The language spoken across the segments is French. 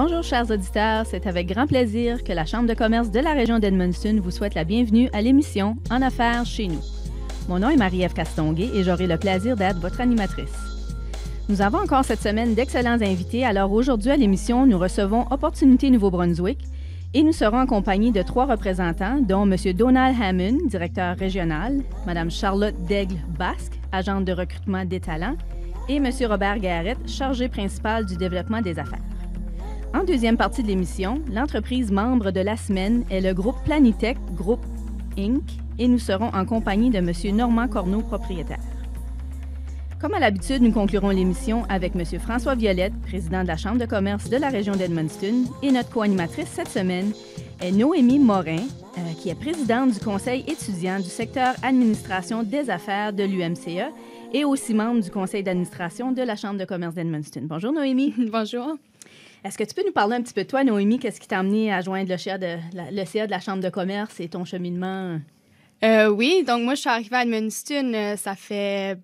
Bonjour chers auditeurs, c'est avec grand plaisir que la Chambre de commerce de la région d'Edmundston vous souhaite la bienvenue à l'émission En affaires chez nous. Mon nom est Marie-Ève Castonguay et j'aurai le plaisir d'être votre animatrice. Nous avons encore cette semaine d'excellents invités, alors aujourd'hui à l'émission, nous recevons Opportunité Nouveau-Brunswick et nous serons en compagnie de trois représentants, dont M. Donald Hammond, directeur régional, Mme Charlotte Daigle-Basque, agente de recrutement des talents, et M. Robert Garrett, chargé principal du développement des affaires. En deuxième partie de l'émission, l'entreprise membre de la semaine est le groupe Planitech Group Inc. et nous serons en compagnie de M. Normand Corneau, propriétaire. Comme à l'habitude, nous conclurons l'émission avec M. François Violette, président de la Chambre de commerce de la région d'Edmundston, et notre co-animatrice cette semaine est Noémie Morin, euh, qui est présidente du Conseil étudiant du secteur administration des affaires de l'UMCE et aussi membre du Conseil d'administration de la Chambre de commerce d'Edmonton. Bonjour Noémie. Bonjour. Est-ce que tu peux nous parler un petit peu toi, Noémie? Qu'est-ce qui t'a amené à joindre le CA de la, Chambre de commerce et ton cheminement? Euh, oui, donc moi, je suis arrivée à Edmundston, euh, ça fait.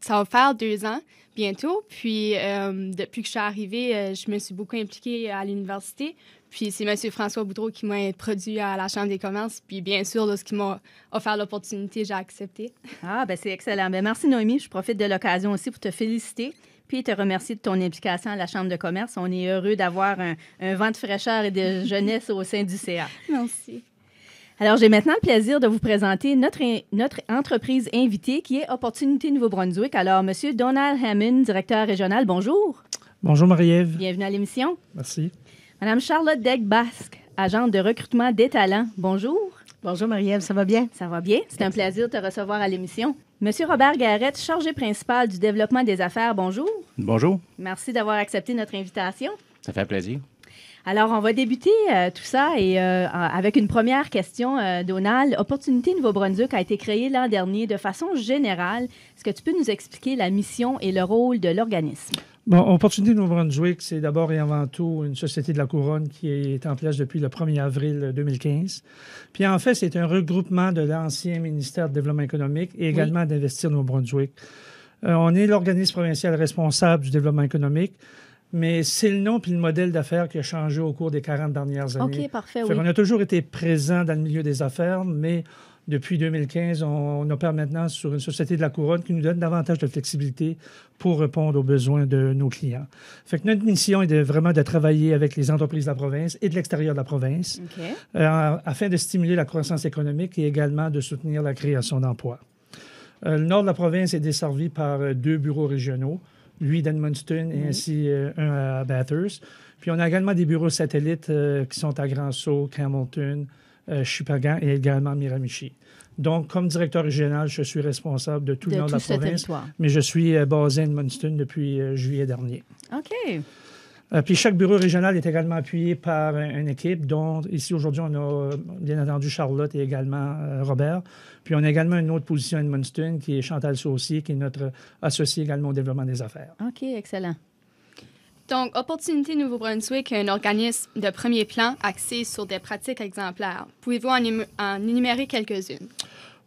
Ça va faire deux ans bientôt. Puis, euh, depuis que je suis arrivée, je me suis beaucoup impliquée à l'université. Puis, c'est M. François Boudreau qui m'a introduit à la Chambre des commerces. Puis, bien sûr, lorsqu'il m'a offert l'opportunité, j'ai accepté. Ah, ben c'est excellent. Bien, merci, Noémie. Je profite de l'occasion aussi pour te féliciter puis te remercier de ton implication à la Chambre de commerce. On est heureux d'avoir un, vent de fraîcheur et de jeunesse au sein du CA. Merci. Alors, j'ai maintenant le plaisir de vous présenter notre, notre entreprise invitée qui est Opportunité Nouveau-Brunswick. Alors, Monsieur Donald Hammond, directeur régional, bonjour. Bonjour Marie-Ève. Bienvenue à l'émission. Merci. Madame Charlotte Degbasque, agente de recrutement des talents, bonjour. Bonjour Marie-Ève, ça va bien? Ça va bien. C'est un plaisir de te recevoir à l'émission. Monsieur Robert Garrett, chargé principal du développement des affaires, bonjour. Bonjour. Merci d'avoir accepté notre invitation. Ça fait plaisir. Alors, on va débuter euh, tout ça et euh, euh, avec une première question, Donald. Opportunité Nouveau-Brunswick a été créée l'an dernier de façon générale. Est-ce que tu peux nous expliquer la mission et le rôle de l'organisme? Bon, Opportunité Nouveau-Brunswick, c'est d'abord et avant tout une société de la couronne qui est en place depuis le 1er avril 2015. Puis en fait, c'est un regroupement de l'ancien ministère de Développement économique et également d'Investir Nouveau-Brunswick. on est l'organisme provincial responsable du développement économique mais c'est le nom puis le modèle d'affaires qui a changé au cours des 40 dernières années. OK, parfait, On a toujours été présent dans le milieu des affaires, mais depuis 2015, on, opère maintenant sur une société de la couronne qui nous donne davantage de flexibilité pour répondre aux besoins de nos clients. notre mission est vraiment de travailler avec les entreprises de la province et de l'extérieur de la province euh, afin de stimuler la croissance économique et également de soutenir la création d'emplois. Euh, le nord de la province est desservi par euh, deux bureaux régionaux, lui d'Edmundston et ainsi euh, un à Bathurst. Puis on a également des bureaux satellites euh, qui sont à Grand Sault, Crampton, euh, et également Miramichi. Donc, comme directeur régional, je suis responsable de tout le nord de la province, mais je suis euh, basé à Edmundston depuis juillet dernier. OK. Euh, puis chaque bureau régional est également appuyé par une équipe, dont ici aujourd'hui, on a euh, bien entendu Charlotte et également euh, Robert. Puis on a également une autre position à Edmundston qui est Chantal Saussier, qui est notre associée également au développement des affaires. OK, excellent. Donc, Opportunité Nouveau-Brunswick est un organisme de premier plan axé sur des pratiques exemplaires. Pouvez-vous en, énumérer quelques-unes?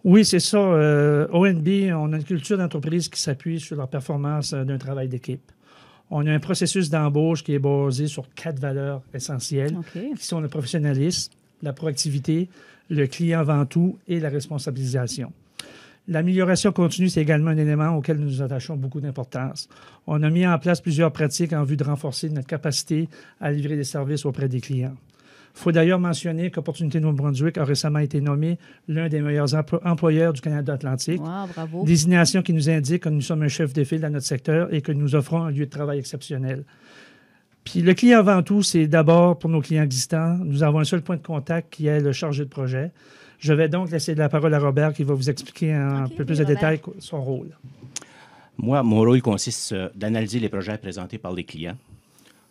Oui, c'est ça. ONB, on a une culture d'entreprise qui s'appuie sur la performance d'un travail d'équipe. On a un processus d'embauche qui est basé sur quatre valeurs essentielles, qui sont le professionnalisme, la proactivité, le client avant tout et la responsabilisation. L'amélioration continue, c'est également un élément auquel nous, nous attachons beaucoup d'importance. On a mis en place plusieurs pratiques en vue de renforcer notre capacité à livrer des services auprès des clients faut d'ailleurs mentionner qu'Opportunité Nouveau-Brunswick a récemment été nommé l'un des meilleurs employeurs du Canada Atlantique. Wow, bravo. Désignation qui nous indique que nous sommes un chef de file dans notre secteur et que nous offrons un lieu de travail exceptionnel. Puis le client avant tout, c'est d'abord pour nos clients existants, nous avons un seul point de contact qui est le chargé de projet. Je vais donc laisser la parole à Robert qui va vous expliquer un peu plus de détails son rôle. Moi, mon rôle consiste euh, d'analyser les projets présentés par les clients.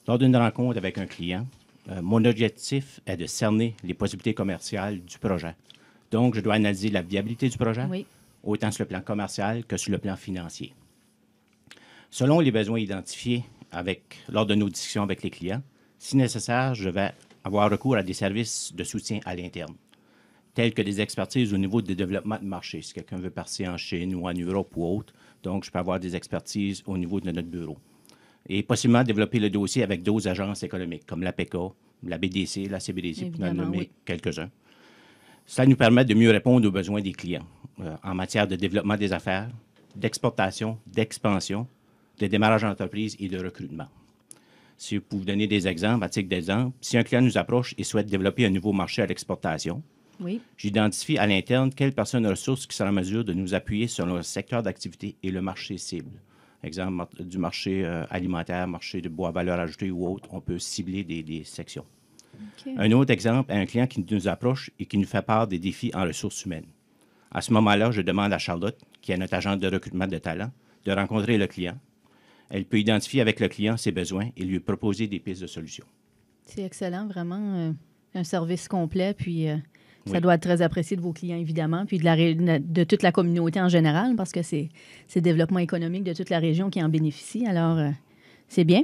Lors d'une rencontre avec un client, euh, mon objectif est de cerner les possibilités commerciales du projet. Donc, je dois analyser la viabilité du projet, autant sur le plan commercial que sur le plan financier. Selon les besoins identifiés lors de nos discussions avec les clients, si nécessaire, je vais avoir recours à des services de soutien à l'interne, tels que des expertises au niveau des développements de marché, si quelqu'un veut partir en Chine ou en Europe ou autre. Donc, je peux avoir des expertises au niveau de notre bureau et possiblement développer le dossier avec d'autres agences économiques comme l'APECO, la BDC, la CBDC, pour en nommer quelques-uns. Ça nous permet de mieux répondre aux besoins des clients euh, en matière de développement des affaires, d'exportation, d'expansion, de démarrage d'entreprise et de recrutement. Si vous vous donner des exemples, à titre d'exemple, si un client nous approche et souhaite développer un nouveau marché à l'exportation, oui. J'identifie à l'interne quelles personnes ressources qui sont en mesure de nous appuyer sur le secteur d'activité et le marché cible exemple du marché euh, alimentaire, marché de bois à valeur ajoutée ou autre, on peut cibler des, sections. Un autre exemple, un client qui nous approche et qui nous fait part des défis en ressources humaines. À ce moment-là, je demande à Charlotte, qui est notre agent de recrutement de talent, de rencontrer le client. Elle peut identifier avec le client ses besoins et lui proposer des pistes de solutions. C'est excellent, vraiment. Euh, un service complet, puis euh, ça doit être très apprécié de vos clients, évidemment, puis de, la, de toute la communauté en général, parce que c'est le développement économique de toute la région qui en bénéficie. Alors, euh, c'est bien.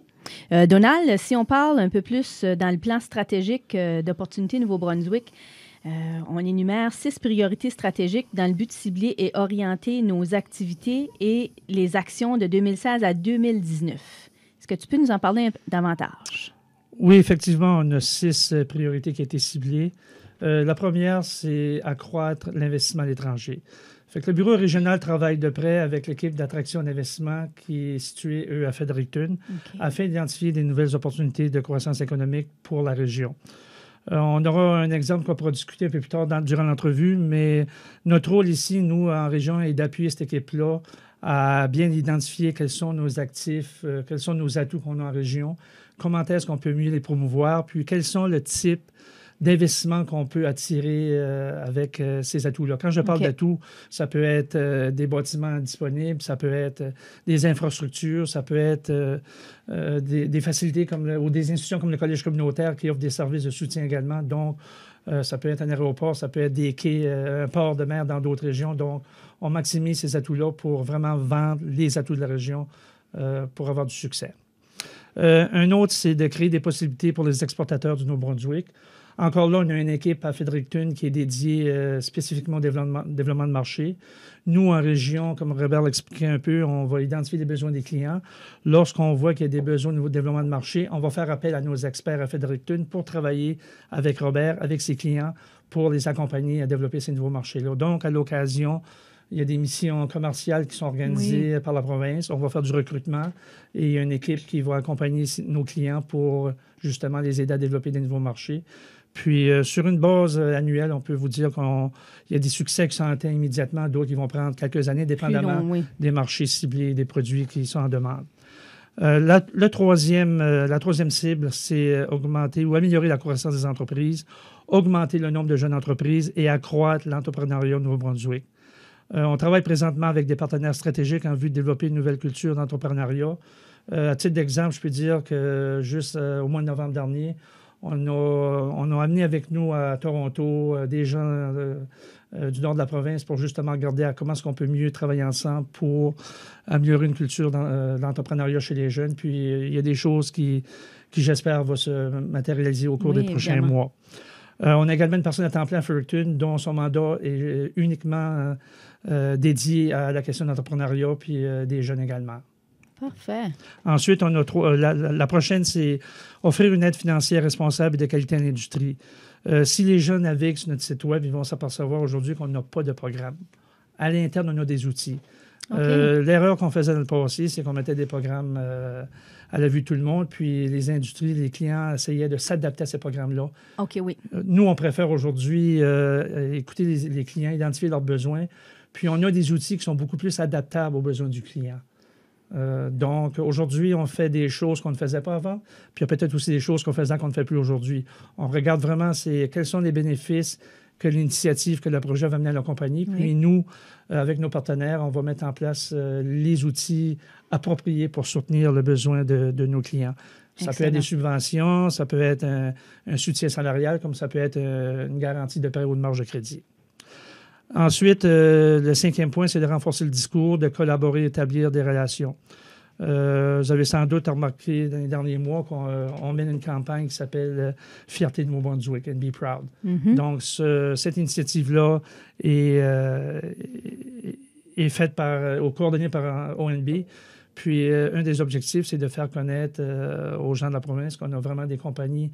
Euh, Donald, si on parle un peu plus euh, dans le plan stratégique d'Opportunités d'opportunité Nouveau-Brunswick, on énumère six priorités stratégiques dans le but de cibler et orienter nos activités et les actions de 2016 à 2019. Est-ce que tu peux nous en parler davantage? Oui, effectivement, on a six priorités qui ont été ciblées. Euh, la première, c'est accroître l'investissement à l'étranger. Fait le bureau régional travaille de près avec l'équipe d'attraction d'investissement qui est située, à Fredericton, afin d'identifier des nouvelles opportunités de croissance économique pour la région. Euh, on aura un exemple qu'on pourra discuter un peu plus tard durant l'entrevue, mais notre rôle ici, nous, en région, est d'appuyer cette équipe-là à bien identifier quels sont nos actifs, euh, quels sont nos atouts qu'on a en région, comment est-ce qu'on peut mieux les promouvoir, puis quels sont le type d'investissement qu'on peut attirer euh, avec euh, ces atouts-là. Quand je parle d'atouts, ça peut être euh, des bâtiments disponibles, ça peut être des infrastructures, ça peut être des, facilités comme ou des institutions comme le Collège communautaire qui offrent des services de soutien également. Donc, ça peut être un aéroport, ça peut être des quais, un port de mer dans d'autres régions. Donc, on maximise ces atouts-là pour vraiment vendre les atouts de la région pour avoir du succès. un autre, c'est de créer des possibilités pour les exportateurs du Nouveau-Brunswick. Encore là, on a une équipe à Fredericton qui est dédiée euh, spécifiquement au développement, de marché. Nous, en région, comme Robert l'expliquait un peu, on va identifier les besoins des clients. Lorsqu'on voit qu'il y a des besoins au développement de marché, on va faire appel à nos experts à Fredericton pour travailler avec Robert, avec ses clients, pour les accompagner à développer ces nouveaux marchés-là. Donc, à l'occasion, il y a des missions commerciales qui sont organisées par la province. On va faire du recrutement et il y a une équipe qui va accompagner nos clients pour justement les aider à développer des nouveaux marchés. Puis, euh, sur une base euh, annuelle, on peut vous dire qu'il y a des succès qui sont atteints immédiatement, d'autres qui vont prendre quelques années, dépendamment des marchés ciblés, des produits qui sont en demande. Euh, la, troisième, la troisième cible, c'est augmenter ou améliorer la croissance des entreprises, augmenter le nombre de jeunes entreprises et accroître l'entrepreneuriat au Nouveau-Brunswick. on travaille présentement avec des partenaires stratégiques en vue de développer une nouvelle culture d'entrepreneuriat. à titre d'exemple, je peux dire que juste au mois de novembre dernier, on a, on a, amené avec nous à Toronto euh, des gens euh, euh, du nord de la province pour justement regarder à comment est-ce qu'on peut mieux travailler ensemble pour améliorer une culture d'entrepreneuriat chez les jeunes. Puis il y a des choses qui, qui j'espère, vont se matérialiser au cours des prochains mois. on a également une personne à temps plein à dont son mandat est uniquement dédié à la question d'entrepreneuriat puis des jeunes également. Parfait. Ensuite, on a euh, la, prochaine, c'est offrir une aide financière responsable et de qualité à l'industrie. Euh, si les jeunes naviguent sur notre site Web, ils vont s'apercevoir aujourd'hui qu'on n'a pas de programme. À l'interne, on a des outils. Euh, l'erreur qu'on faisait dans le passé, c'est qu'on mettait des programmes à la vue de tout le monde, puis les industries, les clients essayaient de s'adapter à ces programmes-là. OK, oui. Nous, on préfère aujourd'hui écouter les clients, identifier leurs besoins, puis on a des outils qui sont beaucoup plus adaptables aux besoins du client. Euh, donc, aujourd'hui, on fait des choses qu'on ne faisait pas avant, puis il y a peut-être aussi des choses qu'on faisait qu'on ne fait plus aujourd'hui. On regarde vraiment quels sont les bénéfices que l'initiative, que le projet va mener à la compagnie. Puis nous, euh, avec nos partenaires, on va mettre en place euh, les outils appropriés pour soutenir le besoin de, nos clients. Ça peut être des subventions, ça peut être un, soutien salarial, comme ça peut être une garantie de prêt ou de marge de crédit. Ensuite, euh, le cinquième point, c'est de renforcer le discours, de collaborer, établir des relations. Euh, vous avez sans doute remarqué dans les derniers mois qu'on euh, mène une campagne qui s'appelle Fierté de Nouveau-Brunswick and Be Proud. Mm-hmm. Donc, cette initiative-là est, est, faite par, au coordonnée par ONB. Puis, un des objectifs, c'est de faire connaître aux gens de la province qu'on a vraiment des compagnies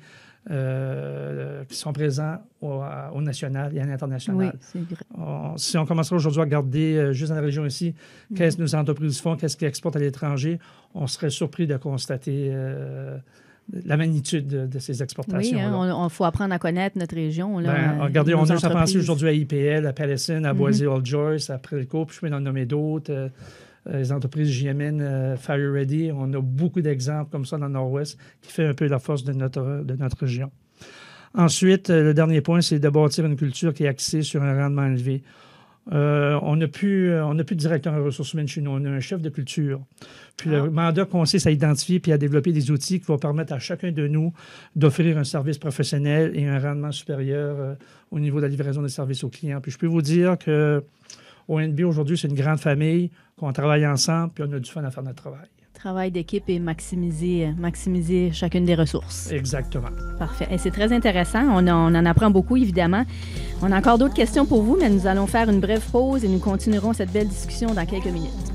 euh, qui sont présents euh, au, national et à l'international. Oui, si on commencerait aujourd'hui à regarder euh, juste dans la région ici, mm-hmm. qu'est-ce que nos entreprises font, qu'est-ce qu'elles exportent à l'étranger, on serait surpris de constater la magnitude de, ces exportations. Oui, il hein, faut apprendre à connaître notre région. Ben, regardez, on a pensé aujourd'hui à IPL, à Palestine, à mm-hmm. boise Old Joyce, à Prilco, puis je peux en nommer d'autres. Euh, les entreprises JMN, euh, Fire Ready. On a beaucoup d'exemples comme ça dans le Nord-Ouest qui fait un peu la force de notre, de notre région. Ensuite, euh, le dernier point, c'est de bâtir une culture qui est axée sur un rendement élevé. on n'a plus, on de directeur en ressources humaines chez nous, on a un chef de culture. Puis le ah. mandat consiste à identifier puis à développer des outils qui vont permettre à chacun de nous d'offrir un service professionnel et un rendement supérieur au niveau de la livraison des services aux clients. Puis je peux vous dire que aujourd'hui, c'est une grande famille, qu'on travaille ensemble, puis on a du fun à faire notre travail. Travail d'équipe et maximiser, maximiser chacune des ressources. Exactement. Parfait. Et c'est très intéressant. on en apprend beaucoup, évidemment. On a encore d'autres questions pour vous, mais nous allons faire une brève pause et nous continuerons cette belle discussion dans quelques minutes.